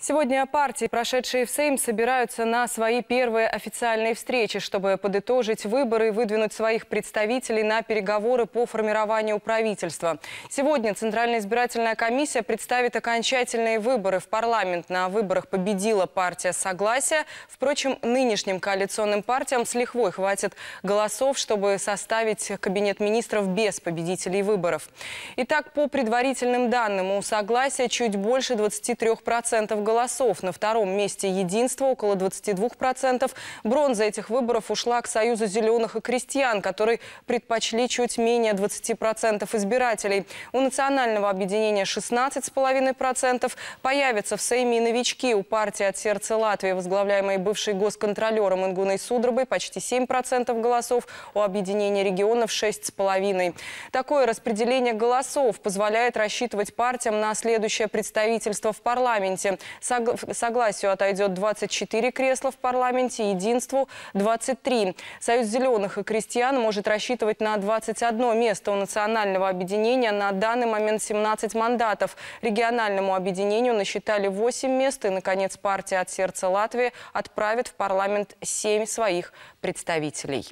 Сегодня партии, прошедшие в Сейм, собираются на свои первые официальные встречи, чтобы подытожить выборы и выдвинуть своих представителей на переговоры по формированию правительства. Сегодня Центральная избирательная комиссия представит окончательные выборы в парламент. На выборах победила партия «Согласие». Впрочем, нынешним коалиционным партиям с лихвой хватит голосов, чтобы составить кабинет министров без победителей выборов. Итак, по предварительным данным, у «Согласия» чуть больше 23% голосов голосов. На втором месте «Единство» около 22%. Бронза этих выборов ушла к Союзу зеленых и крестьян, которые предпочли чуть менее 20% избирателей. У национального объединения 16,5%. Появятся в Сейме и новички. У партии «От сердца Латвии», возглавляемой бывшей госконтролером Ингуной Судробой, почти 7% голосов. У объединения регионов 6,5%. Такое распределение голосов позволяет рассчитывать партиям на следующее представительство в парламенте. Согласию отойдет 24 кресла в парламенте, единству 23. Союз зеленых и крестьян может рассчитывать на 21 место у национального объединения. На данный момент 17 мандатов. Региональному объединению насчитали 8 мест. И, наконец, партия «От сердца Латвии» отправит в парламент 7 своих представителей.